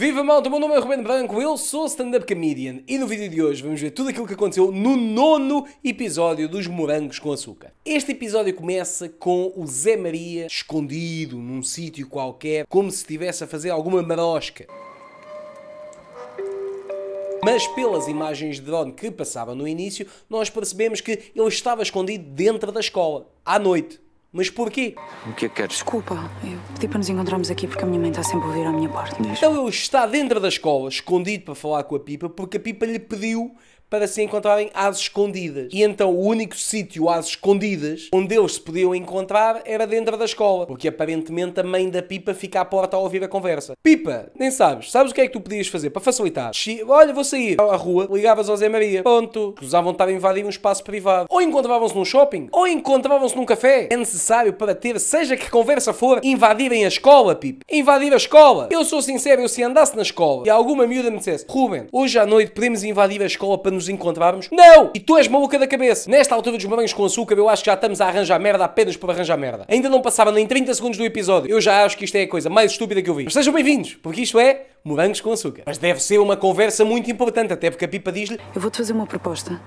Viva malta, o meu nome é Rubén Branco, eu sou stand-up comedian e no vídeo de hoje vamos ver tudo aquilo que aconteceu no nono episódio dos Morangos com Açúcar. Este episódio começa com o Zé Maria escondido num sítio qualquer, como se estivesse a fazer alguma marosca. Mas pelas imagens de drone que passavam no início, nós percebemos que ele estava escondido dentro da escola, à noite. Mas porquê? O que é que queres? Desculpa, eu pedi tipo, para nos encontrarmos aqui porque a minha mãe está sempre a ouvir a minha parte. Então ele está dentro da escola, escondido para falar com a Pipa, porque a Pipa lhe pediu para se encontrarem às escondidas. E então o único sítio às escondidas onde eles se podiam encontrar era dentro da escola, porque aparentemente a mãe da Pipa fica à porta a ouvir a conversa. Pipa, nem sabes, sabes o que é que tu podias fazer para facilitar? Xi, olha, vou sair à rua, ligavas ao Zé Maria, pronto, usavam estar a invadir um espaço privado. Ou encontravam-se num shopping, ou encontravam-se num café. É necessário para ter, seja que conversa for, invadirem a escola, Pipa. Invadir a escola. Eu sou sincero, eu se andasse na escola e alguma miúda me dissesse, Ruben, hoje à noite podemos invadir a escola para nos nos encontrarmos. Não! E tu és maluca da cabeça. Nesta altura dos morangos com açúcar, eu acho que já estamos a arranjar merda apenas por arranjar merda. Ainda não passava nem 30 segundos do episódio. Eu já acho que isto é a coisa mais estúpida que eu vi. Mas sejam bem-vindos, porque isto é morangos com açúcar. Mas deve ser uma conversa muito importante, até porque a Pipa diz-lhe: Eu vou-te fazer uma proposta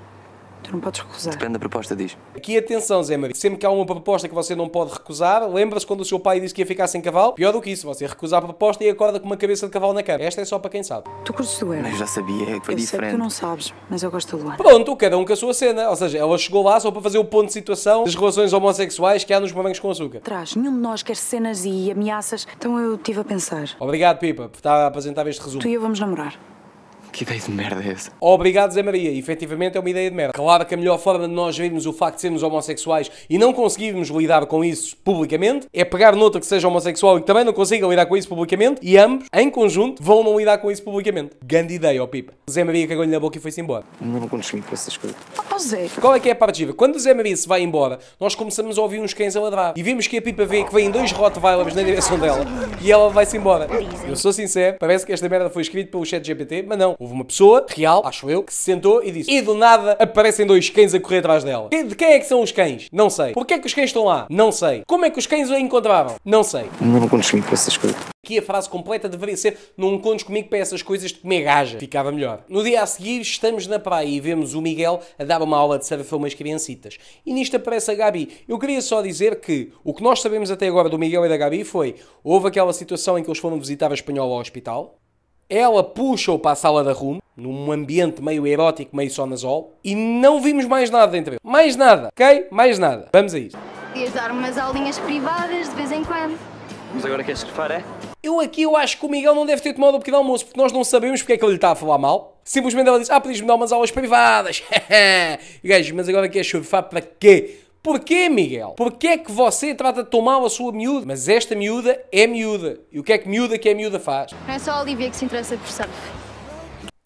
não podes recusar. Depende da proposta, diz. Aqui atenção, Zé Maria. Sempre que há uma proposta que você não pode recusar, lembra-se quando o seu pai disse que ia ficar sem cavalo? Pior do que isso, você recusar a proposta e acorda com uma cabeça de cavalo na cama. Esta é só para quem sabe. Tu curtes do Eros? Eu já sabia, foi eu diferente. Eu sei que tu não sabes, mas eu gosto do Luana. Pronto, cada um com a sua cena. Ou seja, ela chegou lá só para fazer o ponto de situação das relações homossexuais que há nos morangos com açúcar. Traz, nenhum de nós quer cenas e ameaças, então eu estive a pensar. Obrigado, Pipa, por estar a apresentar este resumo. Tu e eu vamos namorar. Que ideia de merda é essa? Obrigado, Zé Maria. Efetivamente é uma ideia de merda. Claro que a melhor forma de nós vermos o facto de sermos homossexuais e não conseguirmos lidar com isso publicamente é pegar noutra que seja homossexual e que também não consiga lidar com isso publicamente e ambos, em conjunto, vão não lidar com isso publicamente. Grande ideia, ó oh Pipa. Zé Maria cagou-lhe na boca e foi-se embora. Não me consigo com essas coisas. Oh, Zé. Qual é que é a parte gira? Quando o Zé Maria se vai embora, nós começamos a ouvir uns cães a ladrar e vimos que a Pipa vê que vêm dois Rottweilers na direção dela e ela vai-se embora. Eu sou sincero, parece que esta merda foi escrita pelo chat GPT, mas não. Houve uma pessoa, real, acho eu, que se sentou e disse e do nada aparecem dois cães a correr atrás dela. De quem é que são os cães? Não sei. Porquê é que os cães estão lá? Não sei. Como é que os cães a encontravam? Não sei. Não contes comigo para essas coisas. Aqui a frase completa deveria ser não contes comigo para essas coisas de comer gaja. Ficava melhor. No dia a seguir estamos na praia e vemos o Miguel a dar uma aula de surf a umas criancitas. E nisto aparece a Gabi. Eu queria só dizer que o que nós sabemos até agora do Miguel e da Gabi foi houve aquela situação em que eles foram visitar a Espanhola ao hospital, ela puxa-o para a sala da room, num ambiente meio erótico, meio sonazol, e não vimos mais nada entre eles. Mais nada, ok? Mais nada. Vamos a isso. Podias dar umas aulinhas privadas de vez em quando. Mas agora queres grifar, é? Eu aqui eu acho que o Miguel não deve ter tomado o um pequeno almoço, porque nós não sabemos porque é que ele lhe está a falar mal. Simplesmente ela diz, ah, podias-me dar umas aulas privadas. e gajo, mas agora queres surfar para quê? Porquê, Miguel? Porquê é que você trata tão mal a sua miúda? Mas esta miúda é miúda. E o que é que miúda que é miúda faz? Não é só a Olivia que se interessa por surf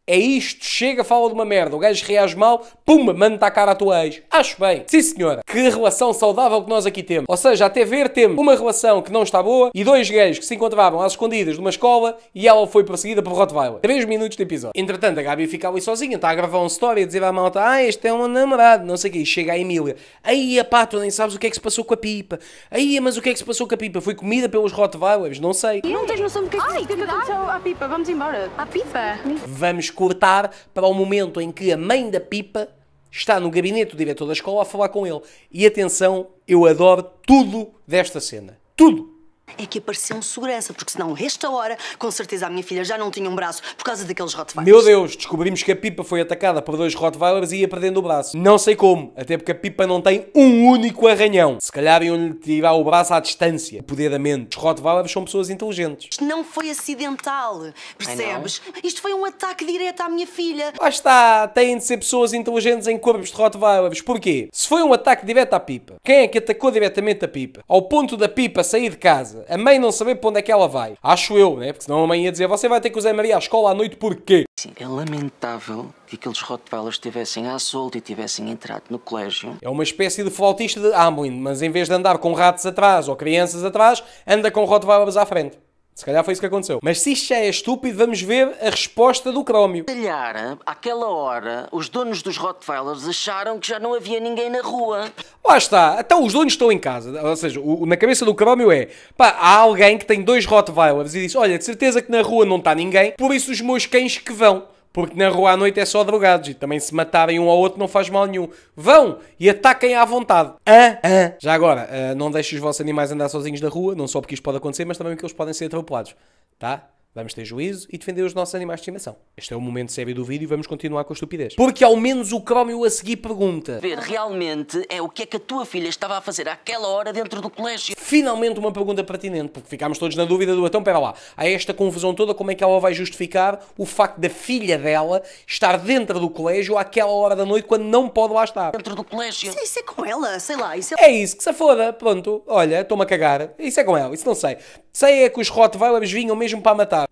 é isto, chega, fala de uma merda, o gajo reage mal, pumba, manda-te a cara a tua ex. Acho bem. Sim, senhora. Que relação saudável que nós aqui temos. Ou seja, até ver temos uma relação que não está boa e dois gays que se encontravam às escondidas de uma escola e ela foi perseguida por Rottweiler. Três minutos de episódio. Entretanto, a Gabi fica ali sozinha, está a gravar um story a dizer à malta, ah, este é um namorado, não sei o quê. E chega a Emília. Aí, a pá, tu nem sabes o que é que se passou com a pipa. Aí, mas o que é que se passou com a pipa? Foi comida pelos Rottweilers? Não sei. Não tens noção do que é que, se passou que é pipa. Vamos embora. a pipa? Vamos cortar para o momento em que a mãe da Pipa está no gabinete do diretor da escola a falar com ele. E atenção, eu adoro tudo desta cena. Tudo! é que apareceu um segurança, porque senão, esta hora, com certeza a minha filha já não tinha um braço por causa daqueles Rottweilers. Meu Deus, descobrimos que a Pipa foi atacada por dois Rottweilers e ia perdendo o braço. Não sei como, até porque a Pipa não tem um único arranhão. Se calhar iam-lhe tirar o braço à distância. O poder da mente. Os Rottweilers são pessoas inteligentes. Isto não foi acidental, percebes? Isto foi um ataque direto à minha filha. Lá está, têm de ser pessoas inteligentes em corpos de Rottweilers. Porquê? Se foi um ataque direto à Pipa, quem é que atacou diretamente a Pipa? Ao ponto da Pipa sair de casa, casa, a mãe não saber para onde é que ela vai, acho eu, né? Porque senão a mãe ia dizer: Você vai ter que usar Maria à escola à noite porquê? Sim, é lamentável que aqueles Rottweilers estivessem à solta e tivessem entrado no colégio. É uma espécie de flautista de Amblin, mas em vez de andar com ratos atrás ou crianças atrás, anda com Rottweilers à frente. Se calhar foi isso que aconteceu. Mas se isto já é estúpido, vamos ver a resposta do crómio. Se calhar, àquela hora, os donos dos Rottweilers acharam que já não havia ninguém na rua. Lá está. Então os donos estão em casa. Ou seja, o, na cabeça do crómio é... Pá, há alguém que tem dois Rottweilers e diz... Olha, de certeza que na rua não está ninguém, por isso os meus cães que vão. Porque na rua à noite é só drogados e também se matarem um ao outro não faz mal nenhum. Vão e ataquem à vontade. Ah, ah. Já agora, ah, não deixem os vossos animais andar sozinhos na rua, não só porque isto pode acontecer, mas também porque eles podem ser atropelados. Tá? Vamos ter juízo e defender os nossos animais de estimação. Este é o momento sério do vídeo e vamos continuar com a estupidez. Porque ao menos o Crómio a seguir pergunta. Ver realmente é o que é que a tua filha estava a fazer àquela hora dentro do colégio. Finalmente uma pergunta pertinente, porque ficámos todos na dúvida do então, pera lá, há esta confusão toda, como é que ela vai justificar o facto da filha dela estar dentro do colégio àquela hora da noite quando não pode lá estar? Dentro do colégio. Isso, isso é com ela, sei lá. Isso é... é isso, que se foda, pronto, olha, estou-me a cagar. Isso é com ela, isso não sei. Sei é que os Rottweilers vinham mesmo para matar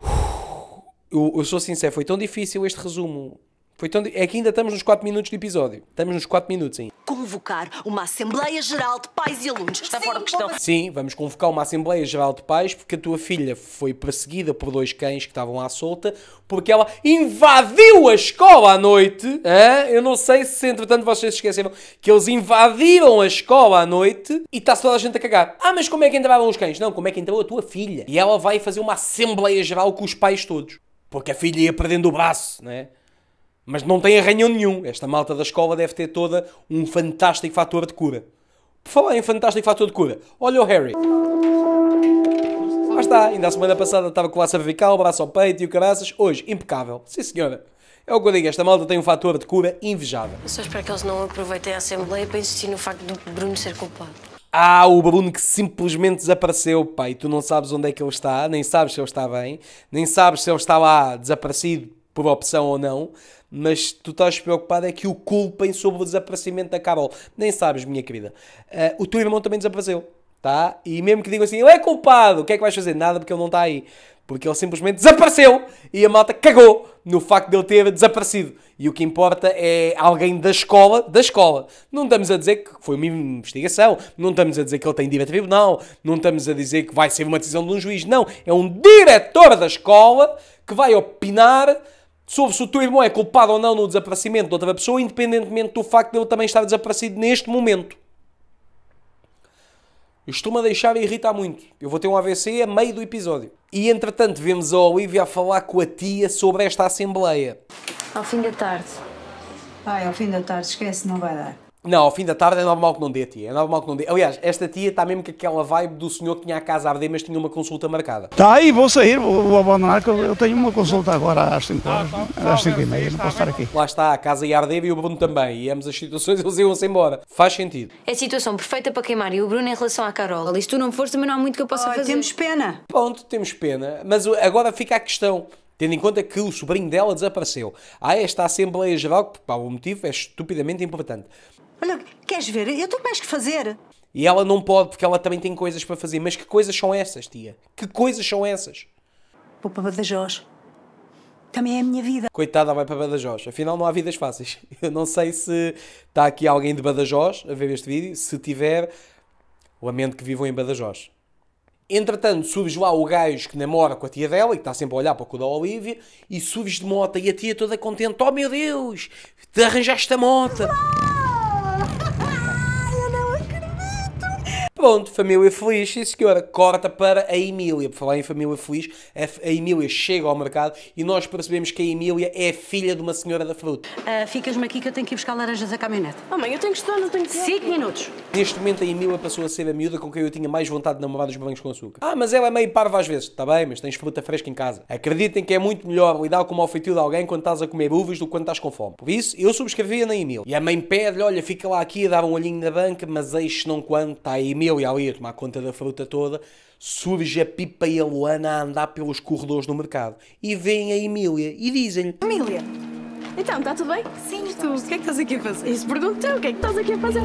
eu, eu sou sincero, foi tão difícil este resumo. Foi tão, é que ainda estamos nos 4 minutos do episódio. Estamos nos 4 minutos ainda. Convocar uma Assembleia Geral de Pais e Alunos. Está fora de questão. Sim, vamos convocar uma Assembleia Geral de Pais porque a tua filha foi perseguida por dois cães que estavam à solta porque ela invadiu a escola à noite. Hã? Eu não sei se entretanto vocês esqueceram que eles invadiram a escola à noite e está-se toda a gente a cagar. Ah, mas como é que entravam os cães? Não, como é que entrou a tua filha? E ela vai fazer uma Assembleia Geral com os pais todos porque a filha ia perdendo o braço, né? Mas não tem arranhão nenhum. Esta malta da escola deve ter toda um fantástico fator de cura. Por falar em fantástico fator de cura, olha o Harry. Lá está, ainda a semana passada estava com a cervical, braço ao peito e o caraças. Hoje, impecável. Sim, senhora. É o que eu digo, esta malta tem um fator de cura invejável. Eu só espero que eles não aproveitem a Assembleia para insistir no facto de Bruno ser culpado. Ah, o Bruno que simplesmente desapareceu, pai. Tu não sabes onde é que ele está, nem sabes se ele está bem, nem sabes se ele está lá desaparecido por opção ou não, mas tu estás preocupado é que o culpem sobre o desaparecimento da Carol. Nem sabes, minha querida. Uh, o teu irmão também desapareceu, tá? E mesmo que digam assim, ele é culpado, o que é que vais fazer? Nada, porque ele não está aí. Porque ele simplesmente desapareceu e a malta cagou no facto de ele ter desaparecido. E o que importa é alguém da escola, da escola. Não estamos a dizer que foi uma investigação, não estamos a dizer que ele tem direito a tribunal, não estamos a dizer que vai ser uma decisão de um juiz. Não, é um diretor da escola que vai opinar sobre se o teu irmão é culpado ou não no desaparecimento de outra pessoa, independentemente do facto de ele também estar desaparecido neste momento. Isto-me a deixar irritar muito. Eu vou ter um AVC a meio do episódio. E entretanto vemos a Olivia a falar com a tia sobre esta assembleia. Ao fim da tarde. Vai, ao fim da tarde, esquece, não vai dar. Não, ao fim da tarde é normal que não dê, tia. É normal que não dê. Aliás, esta tia está mesmo com aquela vibe do senhor que tinha a casa a arder, mas tinha uma consulta marcada. Tá aí, vou sair, vou, vou abandonar, que eu, tenho uma consulta agora às 5 tá, horas, tá, às 5 tá, e meia, não posso estar aqui. Lá está, a casa ia arder e o Bruno também. E ambas as situações eles iam-se embora. Faz sentido. É a situação perfeita para queimar e o Bruno em relação à Carola. E se tu não fores, também não há muito que eu possa oh, fazer. Temos pena. Ponto, temos pena. Mas agora fica a questão tendo em conta que o sobrinho dela desapareceu. Há esta Assembleia Geral, que por algum motivo é estupidamente importante. Olha, queres ver? Eu tenho mais que fazer. E ela não pode porque ela também tem coisas para fazer. Mas que coisas são essas, tia? Que coisas são essas? Vou para Badajoz. Também é a minha vida. Coitada, vai para Badajoz. Afinal, não há vidas fáceis. Eu não sei se está aqui alguém de Badajoz a ver este vídeo. Se tiver, lamento que vivam em Badajoz. Entretanto, subes lá o gajo que namora com a tia dela e que está sempre a olhar para o cu da Olivia e subes de moto e a tia toda contente. Oh meu Deus, te arranjaste a moto! Pronto, família feliz, sim senhora, corta para a Emília. Por falar em família feliz, a, Emília chega ao mercado e nós percebemos que a Emília é filha de uma senhora da fruta. Uh, Ficas-me aqui que eu tenho que ir buscar laranjas à caminhonete. Oh mãe, eu tenho que estudar, não tenho que... 5 minutos. Neste momento a Emília passou a ser a miúda com quem eu tinha mais vontade de namorar dos banhos com açúcar. Ah, mas ela é meio parva às vezes. Está bem, mas tens fruta fresca em casa. Acreditem que é muito melhor lidar com o mau a de alguém quando estás a comer uvas do que quando estás com fome. Por isso, eu subscrevia na Emília. E a mãe pede-lhe, olha, fica lá aqui a dar um olhinho na banca, mas eis não quando, está a Emília eu e ali a tomar conta da fruta toda, surge a Pipa e a Luana a andar pelos corredores do mercado. E vem a Emília e dizem-lhe... Emília, então, está tudo bem? Sim, tu, o que é que estás aqui a fazer? Isso pergunto o que é que estás aqui a fazer?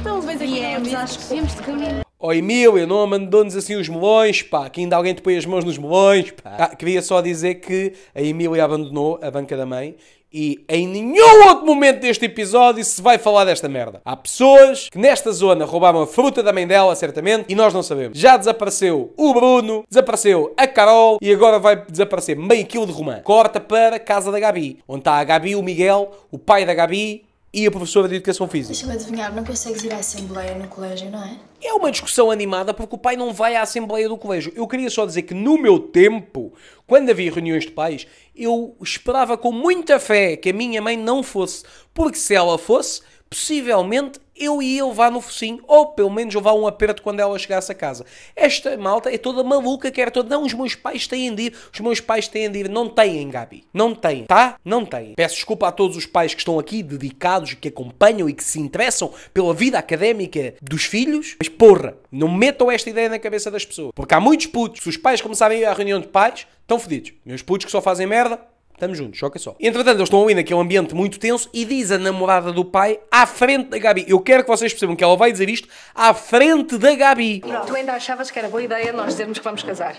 Então, vens aqui yeah, acho que de caminho. Oh Emília, não mandou assim os melões, pá, que ainda alguém te põe as mãos nos melões, pá. Ah, queria só dizer que a Emília abandonou a banca da mãe e em nenhum outro momento deste episódio se vai falar desta merda. Há pessoas que nesta zona roubaram a fruta da mãe dela, certamente, e nós não sabemos. Já desapareceu o Bruno, desapareceu a Carol e agora vai desaparecer meio quilo de romã. Corta para a casa da Gabi, onde está a Gabi, o Miguel, o pai da Gabi e a professora de Educação Física. Deixa-me adivinhar, não consegues ir à Assembleia no colégio, não é? É uma discussão animada porque o pai não vai à Assembleia do colégio. Eu queria só dizer que no meu tempo, quando havia reuniões de pais, eu esperava com muita fé que a minha mãe não fosse, porque se ela fosse, possivelmente eu ia levar no focinho, ou pelo menos levar um aperto quando ela chegasse a casa. Esta malta é toda maluca, quer toda. Não, os meus pais têm de ir, os meus pais têm de ir. Não têm, Gabi. Não têm, tá? Não têm. Peço desculpa a todos os pais que estão aqui, dedicados, que acompanham e que se interessam pela vida académica dos filhos, mas porra, não metam esta ideia na cabeça das pessoas. Porque há muitos putos, se os pais começarem a ir à reunião de pais, estão fodidos. Meus putos que só fazem merda, Estamos juntos, choca só. Entretanto, eles estão ali naquele ambiente muito tenso e diz a namorada do pai à frente da Gabi. Eu quero que vocês percebam que ela vai dizer isto à frente da Gabi. Tu ainda achavas que era boa ideia nós dizermos que vamos casar?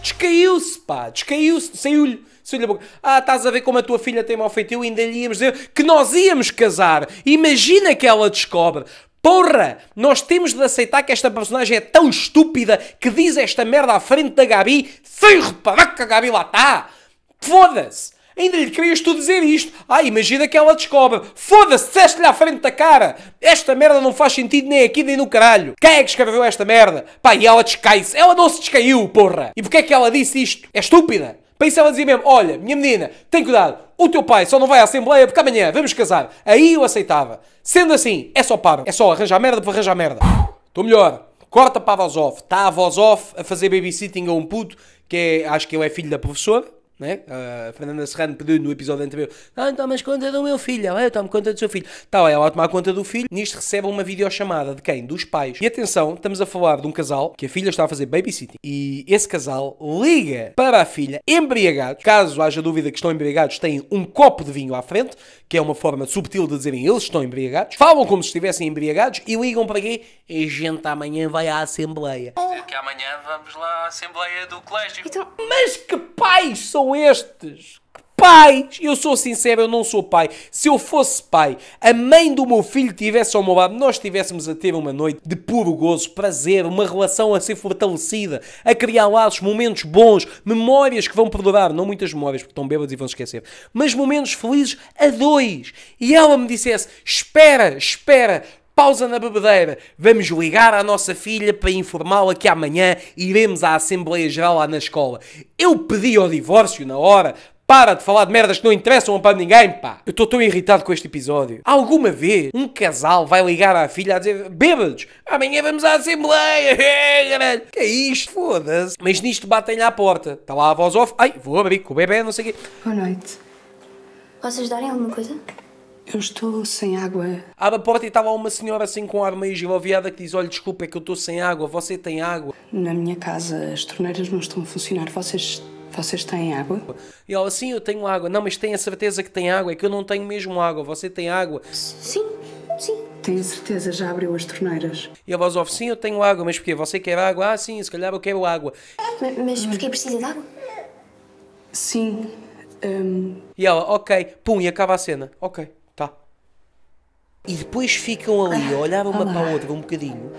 Descaiu-se, pá, descaiu-se, saiu-lhe. saiu a boca. Ah, estás a ver como a tua filha tem mal feito? Eu ainda lhe íamos dizer que nós íamos casar. Imagina que ela descobre. Porra! Nós temos de aceitar que esta personagem é tão estúpida que diz esta merda à frente da Gabi sem reparar que a Gabi lá está! Foda-se! Ainda lhe querias tu dizer isto. Ah, imagina que ela descobre. Foda-se, disseste-lhe à frente da cara. Esta merda não faz sentido nem aqui nem no caralho. Quem é que escreveu esta merda? Pá, e ela descai-se. Ela não se descaiu, porra. E porquê é que ela disse isto? É estúpida. Para isso ela dizia mesmo, olha, minha menina, tem cuidado, o teu pai só não vai à Assembleia porque amanhã vamos casar. Aí eu aceitava. Sendo assim, é só paro, é só arranjar merda para arranjar merda. Estou melhor. Corta para a voz off. Está a voz off a fazer babysitting a um puto que é, acho que ele é, é filho da professora né? A Fernanda Serrano pediu no episódio anterior: Ah, Não, tomas conta do meu filho, ah, eu tomo conta do seu filho. Tá, ela a tomar conta do filho, nisto recebe uma videochamada de quem? Dos pais. E atenção, estamos a falar de um casal que a filha está a fazer babysitting e esse casal liga para a filha, embriagados. Caso haja dúvida que estão embriagados, têm um copo de vinho à frente, que é uma forma subtil de dizerem eles estão embriagados. Falam como se estivessem embriagados e ligam para quê? E gente amanhã vai à Assembleia. Dizer que amanhã vamos lá à Assembleia do Colégio. Então, mas que pais são são estes? Pais! Eu sou sincero, eu não sou pai. Se eu fosse pai, a mãe do meu filho tivesse ao meu lado, nós estivéssemos a ter uma noite de puro gozo, prazer, uma relação a ser fortalecida, a criar laços, momentos bons, memórias que vão perdurar, não muitas memórias porque estão bêbados e vão esquecer, mas momentos felizes a dois. E ela me dissesse: espera, espera, pausa na bebedeira, vamos ligar à nossa filha para informá-la que amanhã iremos à Assembleia Geral lá na escola. Eu pedi ao divórcio na hora, para de falar de merdas que não interessam para ninguém, pá! Eu estou tão irritado com este episódio. Alguma vez um casal vai ligar à filha a dizer bêbados, amanhã vamos à Assembleia! que é isto, foda-se! Mas nisto batem-lhe à porta. Está lá a voz off. Ai, vou abrir com o bebê, não sei o quê. Boa noite. Posso ajudar em alguma coisa? Eu estou sem água. À a porta estava uma senhora assim com ar meio giroviada que diz: Olha, desculpa, é que eu estou sem água, você tem água. Na minha casa as torneiras não estão a funcionar, vocês. Vocês têm água? E ela, sim, eu tenho água. Não, mas tenha certeza que tem água, é que eu não tenho mesmo água. Você tem água? Sim, sim. Tenho certeza, já abriu as torneiras. E a voz ouve, sim, eu tenho água, mas porquê? Você quer água? Ah, sim, se calhar eu quero água. Mas, mas porquê precisa de água? Sim. Um... E ela, ok, pum, e acaba a cena. Ok. E depois ficam ali a ah, olhar uma Olá. para a outra um bocadinho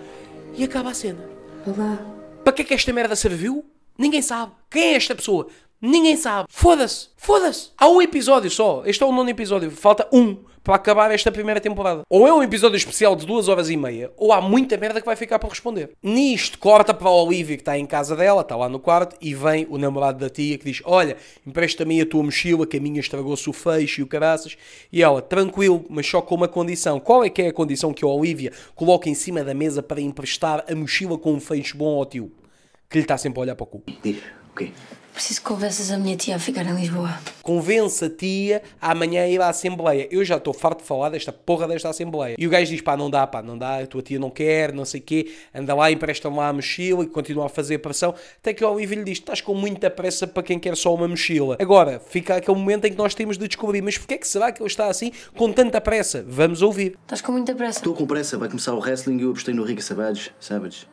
e acaba a cena. Olá. Para que é que esta merda serviu? Ninguém sabe. Quem é esta pessoa? Ninguém sabe. Foda-se. Foda-se. Há um episódio só. Este é o nono episódio. Falta um para acabar esta primeira temporada. Ou é um episódio especial de duas horas e meia, ou há muita merda que vai ficar para responder. Nisto, corta para a Olivia que está em casa dela, está lá no quarto, e vem o namorado da tia que diz: Olha, empresta-me a tua mochila, que a minha estragou-se o feixe e o caraças. E ela, tranquilo, mas só com uma condição. Qual é que é a condição que a Olivia coloca em cima da mesa para emprestar a mochila com um feixe bom ao tio? Que lhe está sempre a olhar para o cu. Diz, o quê? Preciso que convenças a minha tia a ficar em Lisboa. Convence a tia a amanhã ir à Assembleia. Eu já estou farto de falar desta porra desta Assembleia. E o gajo diz: pá, não dá, pá, não dá, a tua tia não quer, não sei o quê, anda lá, empresta-me lá a mochila e continua a fazer pressão. Até que o Olívio lhe diz: estás com muita pressa para quem quer só uma mochila. Agora, fica aquele momento em que nós temos de descobrir, mas porquê é que será que ele está assim com tanta pressa? Vamos ouvir. Estás com muita pressa. Estou com pressa, vai começar o wrestling e eu apostei no Rica Sabados, Sabados.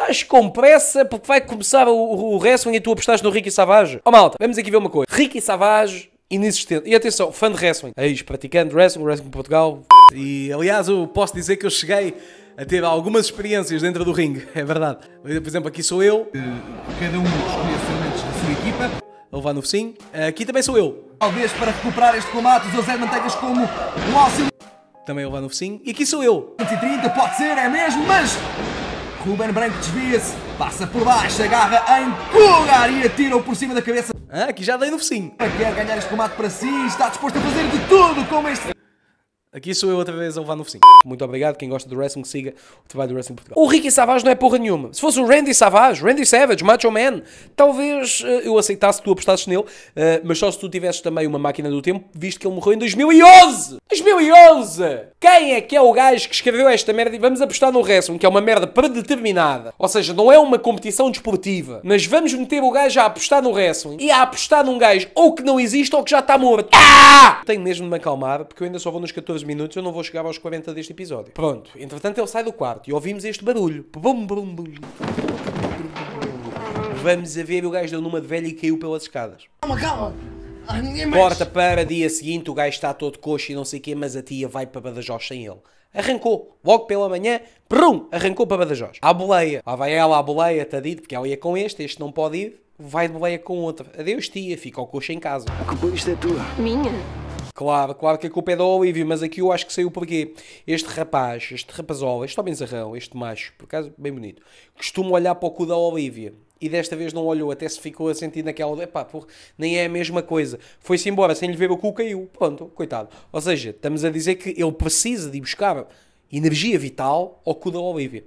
Estás com pressa porque vai começar o, o, wrestling e tu apostaste no Ricky Savage? Ó oh, malta, vamos aqui ver uma coisa. Ricky Savage inexistente. E atenção, fã de wrestling. ex praticando de wrestling, wrestling Portugal. E aliás, eu posso dizer que eu cheguei a ter algumas experiências dentro do ringue, é verdade. Por exemplo, aqui sou eu. Cada um escolhe conhecimentos da sua equipa. A levar no sim. Aqui também sou eu. Talvez para recuperar este combate, o José Manteigas como o auxílio. Também a levar no sim E aqui sou eu. 130, pode ser, é mesmo, mas... Ruben Branco desvia-se, passa por baixo, agarra em Cougar e atira-o por cima da cabeça. Ah, é, aqui já dei no focinho. Quer ganhar este combate para si, está disposto a fazer de tudo como este... Aqui sou eu outra vez a levar no focinho. Muito obrigado. Quem gosta do wrestling, siga o trabalho do Wrestling Portugal. O Ricky Savage não é porra nenhuma. Se fosse o Randy Savage, Randy Savage, Macho Man, talvez eh, eu aceitasse que tu apostasses nele, eh, mas só se tu tivesses também uma máquina do tempo, visto que ele morreu em 2011! 2011! Quem é que é o gajo que escreveu esta merda e vamos apostar no wrestling, que é uma merda predeterminada? Ou seja, não é uma competição desportiva, mas vamos meter o gajo a apostar no wrestling e a apostar num gajo ou que não existe ou que já está morto. Ah! Tenho mesmo de me acalmar, porque eu ainda só vou nos 14 minutos, eu não vou chegar aos 40 deste episódio. Pronto, entretanto ele sai do quarto e ouvimos este barulho. Bum, bum, bum. Vamos a ver, o gajo deu numa de velha e caiu pelas escadas. Calma, calma! mais. Porta para dia seguinte, o gajo está todo coxo e não sei o quê, mas a tia vai para Badajoz sem ele. Arrancou, logo pela manhã, prum, arrancou para Badajoz. À boleia, lá vai ela à boleia, tadito, tá porque ela ia com este, este não pode ir, vai de boleia com outra. Adeus tia, fica o coxo em casa. A culpa isto é tua. Minha? Claro, claro que a culpa é da Olívia, mas aqui eu acho que saiu porque este rapaz, este rapazola, este homem zarrão, este macho, por acaso bem bonito, costuma olhar para o cu da Olívia e desta vez não olhou, até se ficou a sentir naquela, epá, porra, nem é a mesma coisa. Foi-se embora sem lhe ver o cu, caiu, pronto, coitado. Ou seja, estamos a dizer que ele precisa de ir buscar energia vital ao cu da Olívia.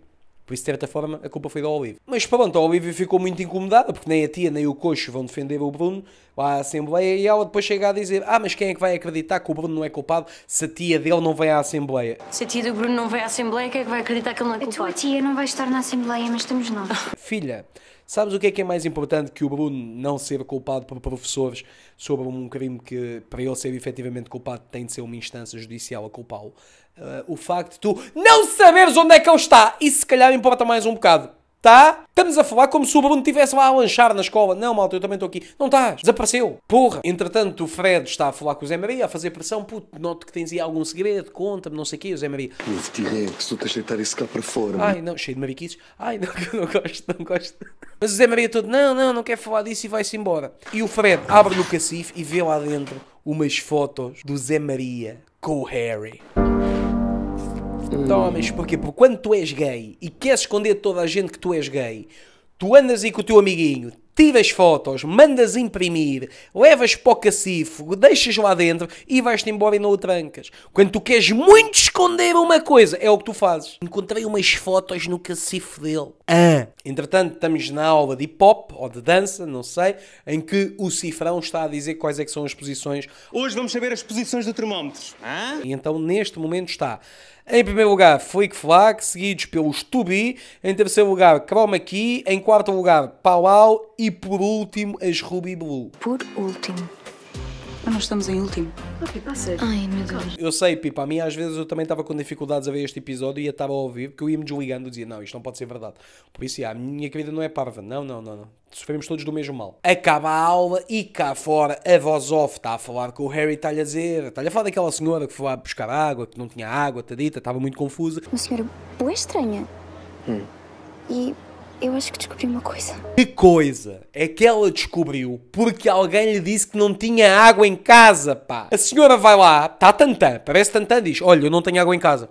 Por isso, de certa forma, a culpa foi da Olívia. Mas pronto, a Olívia ficou muito incomodada, porque nem a tia nem o coxo vão defender o Bruno lá à Assembleia, e ela depois chega a dizer, ah, mas quem é que vai acreditar que o Bruno não é culpado se a tia dele não vai à Assembleia? Se a tia do Bruno não vai à Assembleia, quem é que vai acreditar que ele não é culpado? A tua tia não vai estar na Assembleia, mas estamos nós. Filha, Sabes o que é que é mais importante que o Bruno não ser culpado por professores sobre um crime que, para ele ser efetivamente culpado, tem de ser uma instância judicial a culpá-lo? Uh, o facto de tu não saberes onde é que ele está, e se calhar importa mais um bocado tá? Estamos a falar como se o Bruno estivesse lá a lanchar na escola. Não, malta, eu também estou aqui. Não estás, desapareceu. Porra. Entretanto, o Fred está a falar com o Zé Maria, a fazer pressão. Puto, noto que tens aí algum segredo, conta-me, não sei o quê, o Zé Maria. Mas Tiago, é se tu tens de isso cá para fora. Ai, não, cheio de mariquices. Ai, não, que eu não gosto, não gosto. Mas o Zé Maria todo, não, não, não quer falar disso e vai-se embora. E o Fred abre o cacife e vê lá dentro umas fotos do Zé Maria com o Harry. Então hum. homens. Porquê? Porque quando tu és gay e queres esconder toda a gente que tu és gay, tu andas aí com o teu amiguinho, tiras fotos, mandas imprimir, levas para o cacifo, deixas lá dentro e vais-te embora e não o trancas. Quando tu queres muito esconder uma coisa, é o que tu fazes. Encontrei umas fotos no cacifo dele. Ah. Entretanto, estamos na aula de hip-hop ou de dança, não sei, em que o cifrão está a dizer quais é que são as posições. Hoje vamos saber as posições do termómetro. Ah? E então, neste momento está em primeiro lugar, Flick Flack, seguidos pelos Tubi. Em terceiro lugar, Chroma Key. Em quarto lugar, Palau. E por último, as Ruby Blue. Por último. Mas nós estamos em último. Ah, Pipa, a sério. Ai, meu Deus. Eu sei, Pipa, a mim às vezes eu também estava com dificuldades a ver este episódio e ia estava a ouvir, porque eu ia-me desligando e dizia, não, isto não pode ser verdade. Por isso, a minha querida não é parva. Não, não, não, não. Sofremos todos do mesmo mal. Acaba a aula e cá fora a voz off está a falar com o Harry, está-lhe a dizer, está-lhe a falar daquela senhora que foi lá buscar água, que não tinha água, tadita, estava muito confusa. Uma senhora boa estranha. Hum. E eu acho que descobri uma coisa. Que coisa? É que ela descobriu porque alguém lhe disse que não tinha água em casa, pá. A senhora vai lá, está tantã, parece tantã, diz: Olha, eu não tenho água em casa.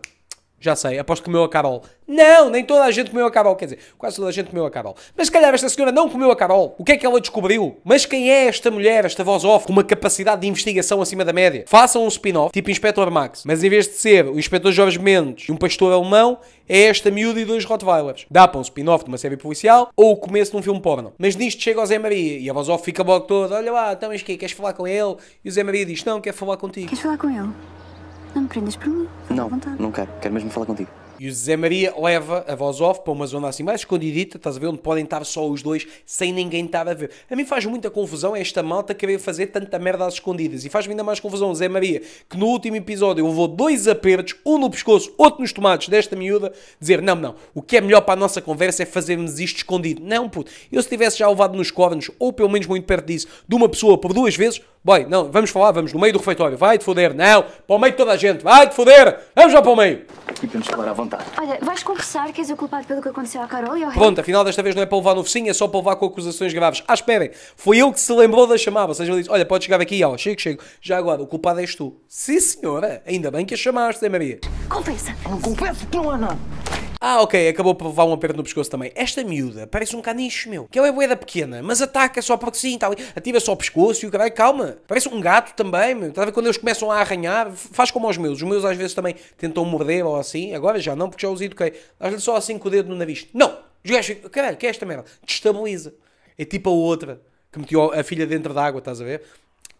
Já sei, aposto que comeu a Carol. Não, nem toda a gente comeu a Carol, quer dizer, quase toda a gente comeu a Carol. Mas se calhar esta senhora não comeu a Carol. O que é que ela descobriu? Mas quem é esta mulher, esta voz off, com uma capacidade de investigação acima da média? Façam um spin-off, tipo Inspetor Max, mas em vez de ser o Inspetor Jorge Mendes e um pastor alemão, é esta miúda e dois Rottweilers. Dá para um spin-off de uma série policial ou o começo de um filme porno. Mas nisto chega o Zé Maria e a voz off fica logo toda, olha lá, então mas que queres falar com ele? E o Zé Maria diz, não, quero falar contigo. Queres falar com ele? Não me prendas por mim. Não, não quero. Quero mesmo falar contigo. E o Zé Maria leva a voz off para uma zona assim mais escondidita, estás a ver? Onde podem estar só os dois sem ninguém estar a ver. A mim faz muita confusão esta malta querer fazer tanta merda às escondidas. E faz-me ainda mais confusão, Zé Maria, que no último episódio eu vou dois apertos, um no pescoço, outro nos tomates desta miúda, dizer: não, não, o que é melhor para a nossa conversa é fazermos isto escondido. Não, puto, eu se tivesse já levado nos cornos, ou pelo menos muito perto disso, de uma pessoa por duas vezes, boy, não, vamos falar, vamos no meio do refeitório, vai-te foder, não, para o meio de toda a gente, vai-te foder, vamos já para o meio e podemos falar à vontade. Olha, vais confessar que és o culpado pelo que aconteceu à Carol e ao Harry? Pronto, afinal desta vez não é para levar no focinho, é só para levar com acusações graves. Ah, esperem, foi eu que se lembrou da chamada. Ou seja, ele disse, olha, pode chegar aqui, ó, chego, chego. Já agora, o culpado és tu. Sim, senhora, ainda bem que a chamaste, hein, Maria? Confessa. Não confesso que não há nada. Ah, ok, acabou por levar um aperto no pescoço também. Esta miúda parece um caniche, meu. Que ela é boeda pequena, mas ataca só porque sim, Ativa só o pescoço e o caralho, calma. Parece um gato também, meu. Estás a ver quando eles começam a arranhar? Faz como aos meus. Os meus às vezes também tentam morder ou assim. Agora já não, porque já os eduquei. Dás-lhe só assim com o dedo no nariz. Não! Os gajos ficam, caralho, que é esta merda? Destabiliza. É tipo a outra que meteu a filha dentro d'água, estás a ver?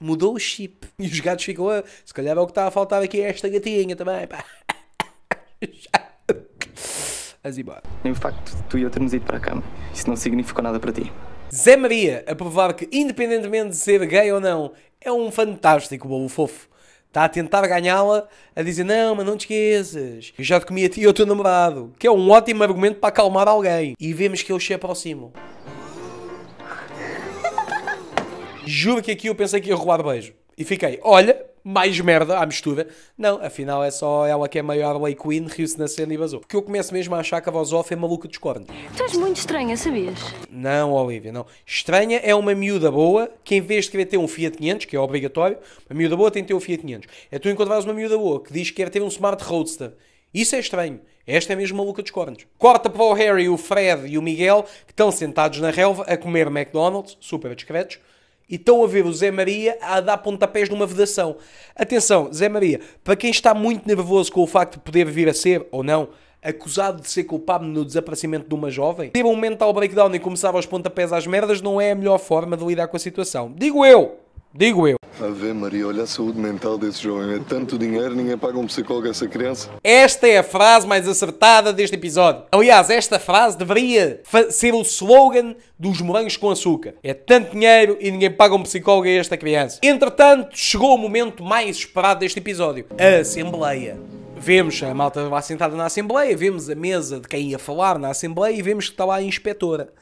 Mudou o chip. E os gatos ficam, ah, se calhar é o que está a faltar aqui, é esta gatinha também, pá. a zibar. Nem o facto de tu e eu termos ido para a cama, isso não significou nada para ti. Zé Maria a provar que, independentemente de ser gay ou não, é um fantástico bolo fofo. Está a tentar ganhá-la, a dizer: Não, mas não te esqueças, eu já te comi a ti e ao teu namorado. Que é um ótimo argumento para acalmar alguém. E vemos que eles se aproximam. Juro que aqui eu pensei que ia roubar beijo. E fiquei: Olha, mais merda à mistura. Não, afinal é só ela que é maior Lay Queen, riu-se na cena e vazou. Porque eu começo mesmo a achar que a voz off é maluca de corno. Tu és muito estranha, sabias? Não, Olivia, não. Estranha é uma miúda boa que em vez de querer ter um Fiat 500, que é obrigatório, uma miúda boa tem que ter um Fiat 500. É tu encontrares uma miúda boa que diz que quer ter um Smart Roadster. Isso é estranho. Esta é mesmo maluca dos cornos. Corta para o Harry, o Fred e o Miguel, que estão sentados na relva a comer McDonald's, super discretos, e estão a ver o Zé Maria a dar pontapés numa vedação. Atenção, Zé Maria, para quem está muito nervoso com o facto de poder vir a ser, ou não, acusado de ser culpado no desaparecimento de uma jovem, ter um mental breakdown e começar aos pontapés às merdas não é a melhor forma de lidar com a situação. Digo eu! Digo eu. a ver Maria, olha a saúde mental desse jovem. É tanto dinheiro, ninguém paga um psicólogo a essa criança. Esta é a frase mais acertada deste episódio. Aliás, esta frase deveria ser o slogan dos morangos com açúcar. É tanto dinheiro e ninguém paga um psicólogo a esta criança. Entretanto, chegou o momento mais esperado deste episódio. A Assembleia. Vemos a malta lá sentada na Assembleia, vemos a mesa de quem ia falar na Assembleia e vemos que está lá a inspetora.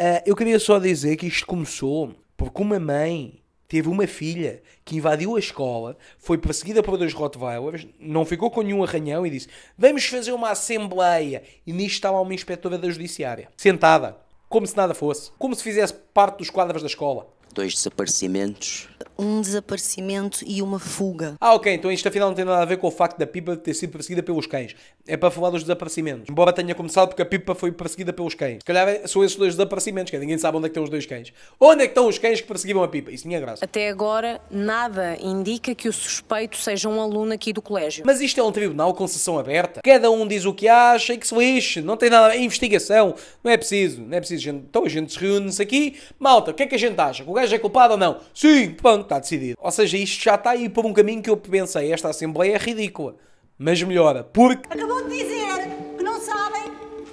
Uh, eu queria só dizer que isto começou porque uma mãe teve uma filha que invadiu a escola, foi perseguida por dois Rottweilers, não ficou com nenhum arranhão e disse: Vamos fazer uma assembleia. E nisto estava uma inspetora da Judiciária, sentada, como se nada fosse, como se fizesse parte dos quadros da escola. Dois desaparecimentos, um desaparecimento e uma fuga. Ah, ok, então isto afinal não tem nada a ver com o facto da Pipa ter sido perseguida pelos cães. É para falar dos desaparecimentos. Embora tenha começado porque a Pipa foi perseguida pelos cães. Se calhar é- são esses dois desaparecimentos, que é, ninguém sabe onde é que estão os dois cães. Onde é que estão os cães que perseguiam a Pipa? Isso tinha graça. Até agora, nada indica que o suspeito seja um aluno aqui do colégio. Mas isto é um tribunal com sessão aberta. Cada um diz o que acha e que se lixe. Não tem nada. É investigação. Não é preciso. Não é preciso. Então a gente se reúne-se aqui. Malta, o que é que a gente acha? Que o gajo é culpado ou não? Sim, pronto pronto, está decidido. Ou seja, isto já está aí por um caminho que eu pensei, esta Assembleia é ridícula. Mas melhora, porque... Acabou de dizer que não sabem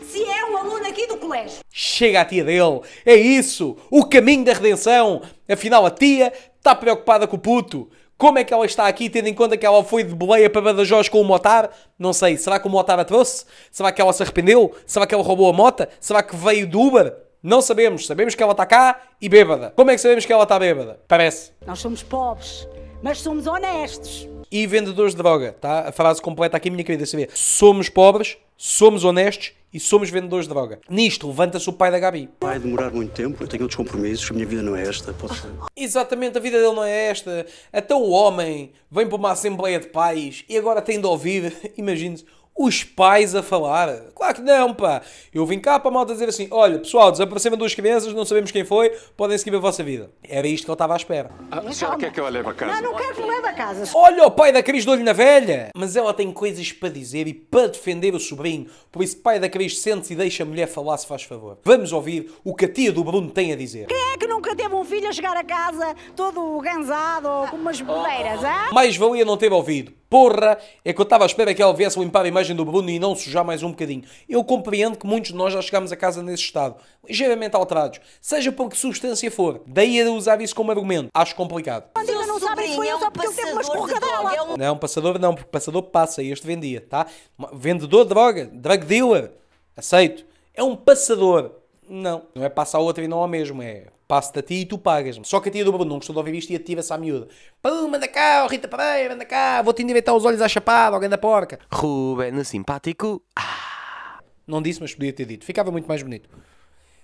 se é um aluno aqui do colégio. Chega a tia dele, é isso, o caminho da redenção. Afinal, a tia está preocupada com o puto. Como é que ela está aqui, tendo em conta que ela foi de boleia para Badajoz com o Motar? Não sei, será que o Motar a trouxe? Será que ela se arrependeu? Será que ela roubou a mota? Será que veio do Uber? Não sabemos. Sabemos que ela está cá e bêbada. Como é que sabemos que ela está bêbada? Parece. Nós somos pobres, mas somos honestos. E vendedores de droga, tá? A frase completa aqui, minha querida, saber. Somos pobres, somos honestos e somos vendedores de droga. Nisto levanta-se o pai da Gabi. Vai demorar muito tempo, eu tenho outros compromissos, a minha vida não é esta. Posso... Exatamente, a vida dele não é esta. Até o homem vem para uma assembleia de pais e agora tem de ouvir, imagine-se, os pais a falar. Claro que não, pá. Eu vim cá para a malta dizer assim: olha, pessoal, desapareceram duas crianças, não sabemos quem foi, podem seguir a vossa vida. Era isto que eu estava à espera. Ah, a senhora quer que é eu a leve a casa? Não, não quero que leve a casa. Olha o pai da Cris de olho na velha! Mas ela tem coisas para dizer e para defender o sobrinho. Por isso, pai da Cris, sente-se e deixa a mulher falar, se faz favor. Vamos ouvir o que a tia do Bruno tem a dizer. Quem é que nunca teve um filho a chegar a casa todo ganzado ou com umas oh. boleiras, ah? Mais valia não ter ouvido Porra, é que eu estava à espera que ela viesse limpar a imagem do Bruno e não sujar mais um bocadinho. Eu compreendo que muitos de nós já chegámos a casa nesse estado, ligeiramente alterados, seja por que substância for. Daí a usar isso como argumento, acho complicado. Mas não sabem foi é um só porque uma É um... Não, passador não, porque passador passa, e este vendia, tá? Vendedor de droga, drug dealer, aceito. É um passador. Não, não é passar outra e não ao mesmo, é passo-te a ti e tu pagas-me. Só que a tia do babu não gostou de ouvir isto e ativa-se à miúda. Pum, manda cá, oh Rita Pereira, manda cá, vou-te endireitar os olhos à chapada, alguém da porca. Ruben, simpático. Ah. Não disse, mas podia ter dito. Ficava muito mais bonito.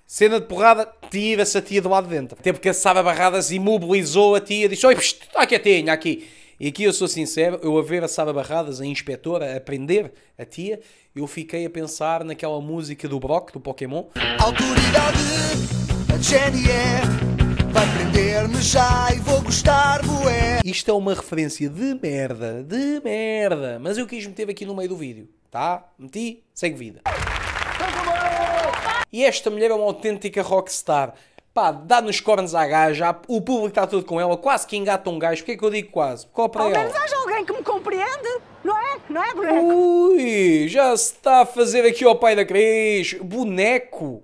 Cena de porrada, tira-se a tia do lado de dentro. Até porque a Saba Barradas imobilizou a tia, disse: Oi, aqui a tia aqui. E aqui eu sou sincero, eu a ver a Saba Barradas, a inspetora, a aprender a tia, eu fiquei a pensar naquela música do Brock, do Pokémon. Autoridade! vai prender-me já e vou gostar, boé. Isto é uma referência de merda, de merda, mas eu quis meter aqui no meio do vídeo, tá? Meti, segue vida. E esta mulher é uma autêntica rockstar. Pá, dá nos cornos à gaja, o público está tudo com ela, quase que engata um gajo. Porquê que eu digo quase? Porque para ela. menos haja alguém que me compreende, não é? Não é, boneco? Ui, já se está a fazer aqui ao pai da Cris. Boneco!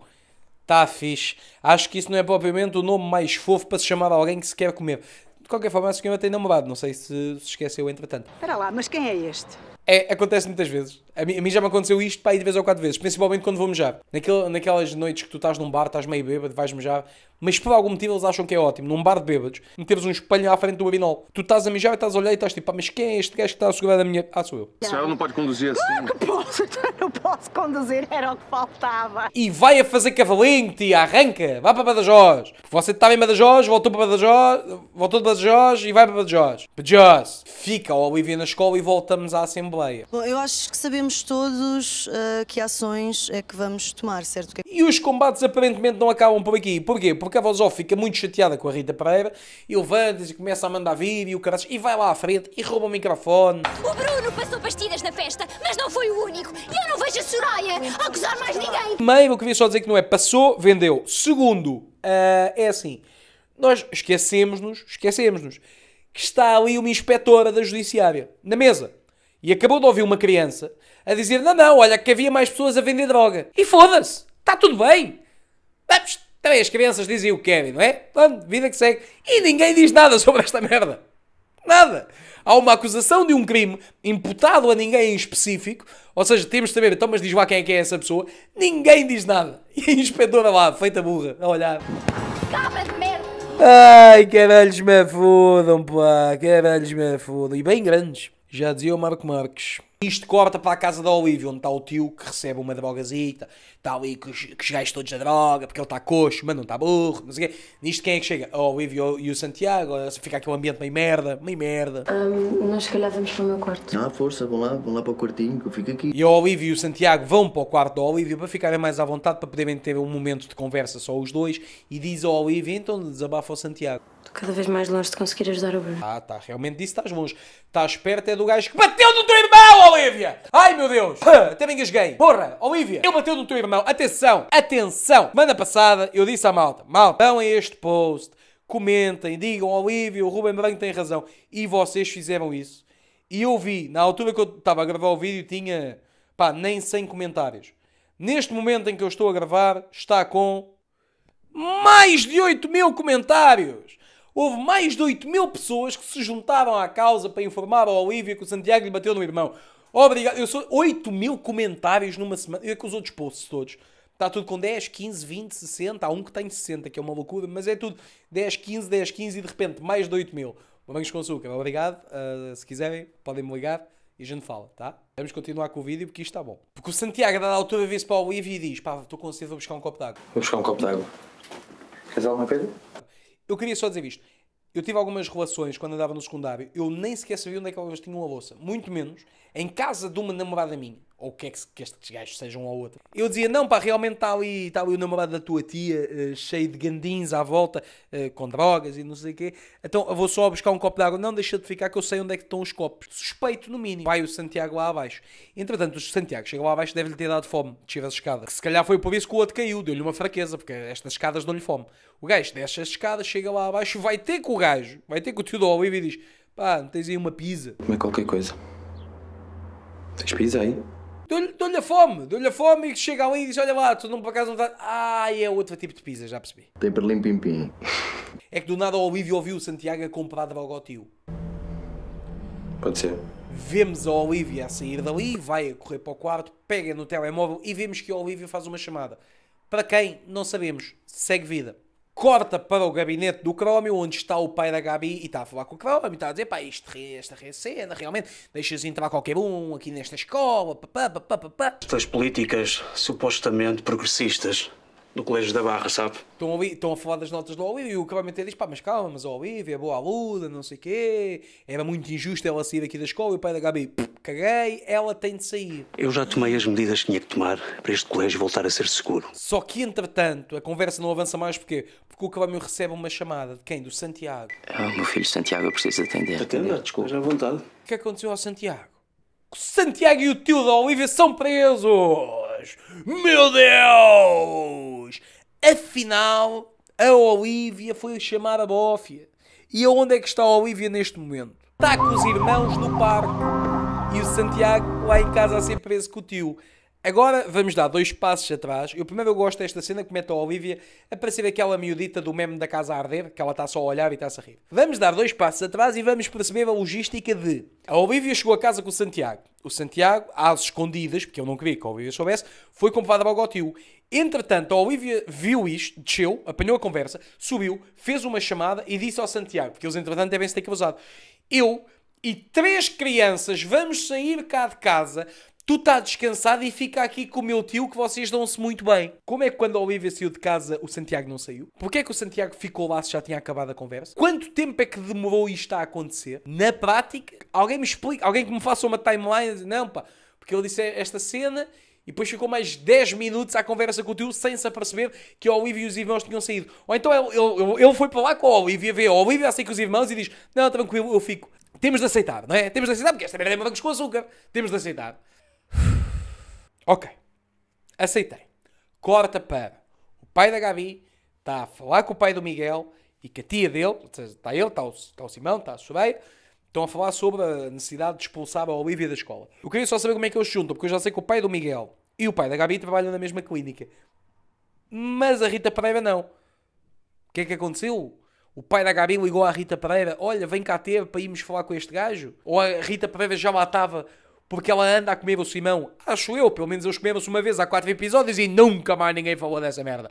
Está fixe. Acho que isso não é propriamente o nome mais fofo para se chamar alguém que se quer comer. De qualquer forma, a senhora tem namorado, não sei se se esqueceu entretanto. Espera lá, mas quem é este? É, acontece muitas vezes. A mim, a mim, já me aconteceu isto para aí de vez ou quatro vezes, principalmente quando vou mejar. naquela naquelas noites que tu estás num bar, estás meio bêbado, vais mejar, mas por algum motivo eles acham que é ótimo, num bar de bêbados, meteres um espelho à frente do abinol. Tu estás a mijar e estás a olhar e estás tipo, ah, mas quem é este gajo que está a segurar da minha. Ah, sou eu. Não. Ela não pode conduzir assim. Claro que posso, então eu não posso conduzir, era o que faltava. E vai a fazer cavalinho, tia, arranca, vá para Badajoz. Você estava em Badajoz, voltou para Badajoz, voltou de Badajoz e vai para Badajoz. Badajoz. Fica o Olivia na escola e voltamos à Assembleia. Baleia? Bom, eu acho que sabemos todos uh, que ações é que vamos tomar, certo? E os combates aparentemente não acabam por aqui. Porquê? Porque a Vozó fica muito chateada com a Rita Pereira e levanta e começa a mandar vídeo caras, e vai lá à frente e rouba o microfone. O Bruno passou pastilhas na festa, mas não foi o único. E eu não vejo a Soraya a acusar mais ninguém. Primeiro, eu queria só dizer que não é passou, vendeu. Segundo, uh, é assim, nós esquecemos-nos, esquecemos-nos que está ali uma inspetora da Judiciária, na mesa e acabou de ouvir uma criança a dizer: não, não, olha que havia mais pessoas a vender droga. E foda-se, está tudo bem. Vamos, também as crianças dizem o que querem, não é? Pronto, vida que segue. E ninguém diz nada sobre esta merda. Nada. Há uma acusação de um crime imputado a ninguém em específico, ou seja, temos de saber, então, mas diz lá quem é que é essa pessoa. Ninguém diz nada. E a inspetora lá, feita burra, a olhar. Cabra merda! Ai, caralhos me afudam, pá, caralhos me afudam. E bem grandes. Já dizia o Marco Marques. Isto corta para a casa da Olívia, onde está o tio que recebe uma drogazita, está ali com os, com os gajos todos da droga, porque ele está coxo, mas não está burro, não sei o quê. Nisto quem é que chega? A Olívia e o Santiago, fica aquele ambiente meio merda, meio merda. Um, nós se calhar vamos para o meu quarto. Ah, força, vão lá, vão lá para o quartinho, que eu fico aqui. E a Olívia e o Santiago vão para o quarto da Olívia para ficarem mais à vontade, para poderem ter um momento de conversa só os dois, e diz a Olívia, então desabafa o Santiago. Estou cada vez mais longe de conseguir ajudar o Bruno. Ah, tá. Realmente disse estás longe. Tá estás perto é do gajo que bateu no teu irmão, Olivia! Ai, meu Deus! Até me engasguei. Porra, Olivia! Eu bateu no teu irmão. Atenção! Atenção! Semana passada eu disse à malta. Malta, dão este post. Comentem, digam, Olivia, o Ruben Branco tem razão. E vocês fizeram isso. E eu vi, na altura que eu estava a gravar o vídeo, tinha, pá, nem 100 comentários. Neste momento em que eu estou a gravar, está com mais de 8 mil comentários. Houve mais de 8 mil pessoas que se juntaram à causa para informar ao Olívio que o Santiago lhe bateu no irmão. Obrigado. Eu sou 8 mil comentários numa semana. Eu é que os outros posts todos. Está tudo com 10, 15, 20, 60. Há um que tem 60, que é uma loucura, mas é tudo 10, 15, 10, 15 e de repente mais de 8 mil. Morangos com açúcar, obrigado. Uh, se quiserem, podem me ligar e a gente fala, tá? Vamos continuar com o vídeo porque isto está bom. Porque o Santiago, da altura, vê-se para o Olívio e diz: pá, estou com sede, vou buscar um copo d'água. Vou buscar um copo d'água. Queres alguma coisa? Eu queria só dizer isto. Eu tive algumas relações quando andava no secundário, eu nem sequer sabia onde é que elas tinham a louça. Muito menos em casa de uma namorada minha ou o que é que, que estes gajos sejam ou ao outro. Eu dizia, não pá, realmente está ali, está ali o namorado da tua tia, uh, cheio de gandins à volta, uh, com drogas e não sei o quê. Então eu vou só buscar um copo de água. Não, deixa de ficar que eu sei onde é que estão os copos. Suspeito, no mínimo. Vai o Santiago lá abaixo. Entretanto, o Santiago chega lá abaixo, deve-lhe ter dado fome, descer as escadas. se calhar foi por isso que o outro caiu, deu-lhe uma fraqueza, porque estas escadas dão-lhe fome. O gajo desce as escadas, chega lá abaixo, vai ter com o gajo, vai ter com o tio do Olive e diz, pá, não tens aí uma pizza? Comer qualquer coisa. Tens pizza aí? Dou-lhe a fome, dou-lhe a fome e chega ali e diz: Olha lá, tu não por acaso não estás. Ah, é outro tipo de pizza, já percebi. Tem para limpim pim. É que do nada o Olívio ouviu o Santiago a comprar droga ao tio. Pode ser. Vemos a Olívia a sair dali, vai a correr para o quarto, pega no telemóvel e vemos que a Olívia faz uma chamada. Para quem? Não sabemos. Segue vida corta para o gabinete do Crómio, onde está o pai da Gabi e está a falar com o Crómio, está a dizer, pá, isto, esta recena realmente, deixas entrar qualquer um aqui nesta escola, papá, papá, papá. Estas políticas supostamente progressistas do Colégio da Barra, sabe? Estão a, estão a falar das notas do Olívia e o Cavamentei diz: pá, mas calma, mas o Olívia é boa aluda, não sei o quê, era muito injusto ela sair daqui da escola. E o pai da Gabi, caguei, ela tem de sair. Eu já tomei as medidas que tinha que tomar para este colégio voltar a ser seguro. Só que, entretanto, a conversa não avança mais porquê? porque o Cavamil recebe uma chamada de quem? Do Santiago. Ah, o meu filho Santiago, eu preciso atender. Atenda, desculpa, já à vontade. O é que aconteceu ao Santiago? O Santiago e o tio da Olívia são presos! Meu Deus! Afinal, a Olivia foi chamada Bófia. E onde é que está a Olivia neste momento? Está com os irmãos no parque e o Santiago lá em casa a ser preso com o tio. Agora vamos dar dois passos atrás. Eu primeiro eu gosto desta cena que mete a Olivia a parecer aquela miudita do meme da casa a arder, que ela está só a olhar e está-se a rir. Vamos dar dois passos atrás e vamos perceber a logística de. A Olivia chegou a casa com o Santiago. O Santiago, às escondidas, porque eu não queria que a Olivia soubesse, foi comprar para o tio. Entretanto, a Olivia viu isto, desceu, apanhou a conversa, subiu, fez uma chamada e disse ao Santiago, porque eles entretanto devem-se ter cruzado: Eu e três crianças vamos sair cá de casa. Tu estás descansado e fica aqui com o meu tio que vocês dão-se muito bem. Como é que quando a Olivia saiu de casa o Santiago não saiu? Porquê é que o Santiago ficou lá se já tinha acabado a conversa? Quanto tempo é que demorou isto a acontecer? Na prática, alguém me explica, alguém que me faça uma timeline, não pá, porque ele disse é esta cena e depois ficou mais 10 minutos à conversa com o tio sem se aperceber que o Olivia e os irmãos tinham saído. Ou então ele, ele, ele foi para lá com a Olivia, vê o Olivia a assim com os irmãos e diz: Não, tranquilo, eu fico. Temos de aceitar, não é? Temos de aceitar porque esta merda é morangos com açúcar. Temos de aceitar. Ok. Aceitei. Corta para o pai da Gabi, está a falar com o pai do Miguel e que a tia dele, está ele, está o, está o Simão, está a Sobeia Estão a falar sobre a necessidade de expulsar a Olivia da escola. Eu queria só saber como é que eles juntam, porque eu já sei que o pai do Miguel e o pai da Gabi trabalham na mesma clínica. Mas a Rita Pereira não. O que é que aconteceu? O pai da Gabi ligou à Rita Pereira: Olha, vem cá ter para irmos falar com este gajo. Ou a Rita Pereira já lá estava porque ela anda a comer o Simão. Acho eu, pelo menos eles comeram-se uma vez há quatro episódios e nunca mais ninguém falou dessa merda.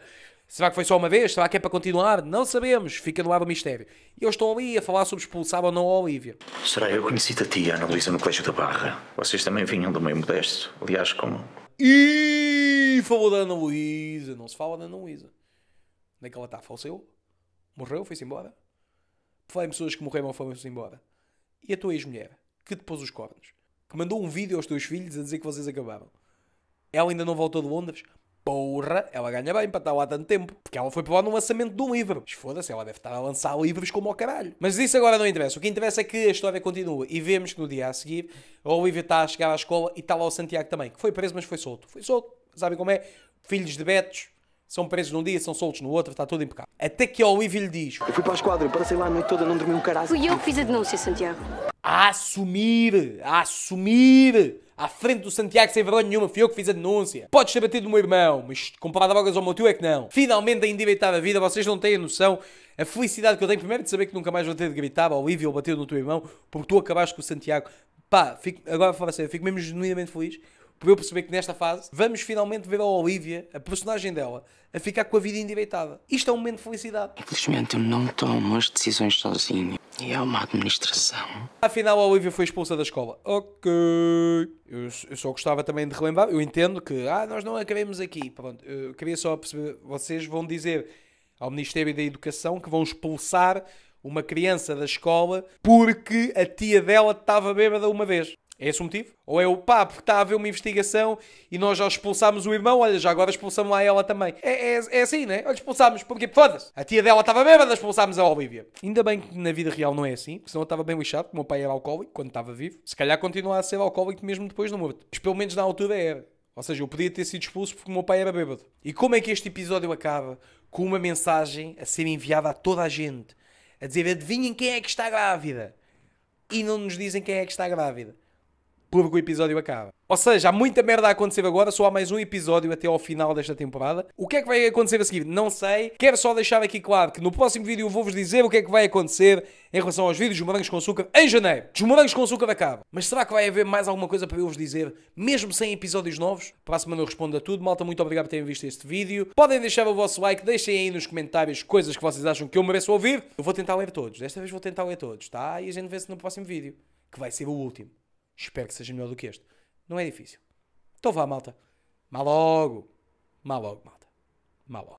Será que foi só uma vez? Será que é para continuar? Não sabemos. Fica do lado o mistério. E eles estão ali a falar sobre expulsar ou não a Olivia. Será eu conheci-te a Ana Luísa, no Colégio da Barra? Vocês também vinham do meio modesto. Aliás, como... E falou da Ana Luísa. Não se fala da Ana Luísa. Onde é que ela está? Faleceu? Morreu? Foi-se embora? Falei em pessoas que morreram ou foram-se embora. E a tua ex-mulher, que te pôs os cornos, que mandou um vídeo aos teus filhos a dizer que vocês acabaram. Ela ainda não voltou de Londres? porra, ela ganha bem para estar lá tanto tempo. Porque ela foi para lá no lançamento de um livro. Mas foda-se, ela deve estar a lançar livros como ao caralho. Mas isso agora não interessa. O que interessa é que a história continua. E vemos que no dia a seguir, a Olivia está a chegar à escola e está lá o Santiago também, que foi preso, mas foi solto. Foi solto. Sabem como é? Filhos de Betos são presos num dia, são soltos no outro, está tudo impecável. Até que ao Ivi lhe diz: Eu fui para a esquadra, passei lá a noite toda, não dormi um caralho. Fui eu que fiz a denúncia, Santiago. A assumir, a assumir, à frente do Santiago sem vergonha nenhuma, fui eu que fiz a denúncia. Podes ter batido o meu irmão, mas comparado a drogas ao meu tio é que não. Finalmente a endireitar a vida, vocês não têm a noção. A felicidade que eu tenho, primeiro de saber que nunca mais vou ter de gritar, Olivia, ou bater no teu irmão, porque tu acabaste com o Santiago. Pá, fico, agora fala eu fico mesmo genuinamente feliz para eu perceber que nesta fase vamos finalmente ver a Olivia, a personagem dela, a ficar com a vida endireitada. Isto é um momento de felicidade. Infelizmente eu não tomo as decisões sozinho. E é uma administração. Afinal, a Olivia foi expulsa da escola. Ok. Eu, eu só gostava também de relembrar. Eu entendo que, ah, nós não acabemos aqui. Pronto, eu queria só perceber. Vocês vão dizer ao Ministério da Educação que vão expulsar uma criança da escola porque a tia dela estava bêbada uma vez. É esse o motivo? Ou é o pá, porque está a haver uma investigação e nós já expulsámos o irmão, olha, já agora expulsámos a ela também. É, é, é assim, né? Olha, expulsámos, porque foda-se. A tia dela estava bêbada, expulsámos a Olivia. Ainda bem que na vida real não é assim, porque senão eu estava bem lixado, porque o meu pai era alcoólico quando estava vivo. Se calhar continua a ser alcoólico mesmo depois do morto. Mas pelo menos na altura era. Ou seja, eu podia ter sido expulso porque o meu pai era bêbado. E como é que este episódio acaba? Com uma mensagem a ser enviada a toda a gente. A dizer, adivinhem quem é que está grávida. E não nos dizem quem é que está grávida porque o episódio acaba. Ou seja, há muita merda a acontecer agora, só há mais um episódio até ao final desta temporada. O que é que vai acontecer a seguir? Não sei. Quero só deixar aqui claro que no próximo vídeo eu vou-vos dizer o que é que vai acontecer em relação aos vídeos de morangos com açúcar em janeiro. Os morangos com açúcar acabam. Mas será que vai haver mais alguma coisa para eu vos dizer, mesmo sem episódios novos? Para a semana eu respondo a tudo. Malta, muito obrigado por terem visto este vídeo. Podem deixar o vosso like, deixem aí nos comentários coisas que vocês acham que eu mereço ouvir. Eu vou tentar ler todos. Desta vez vou tentar ler todos, tá? E a gente vê-se no próximo vídeo, que vai ser o último. Espero que seja melhor do que este. Não é difícil. Então vá, malta. Mal logo. Mal logo, malta. Mal logo.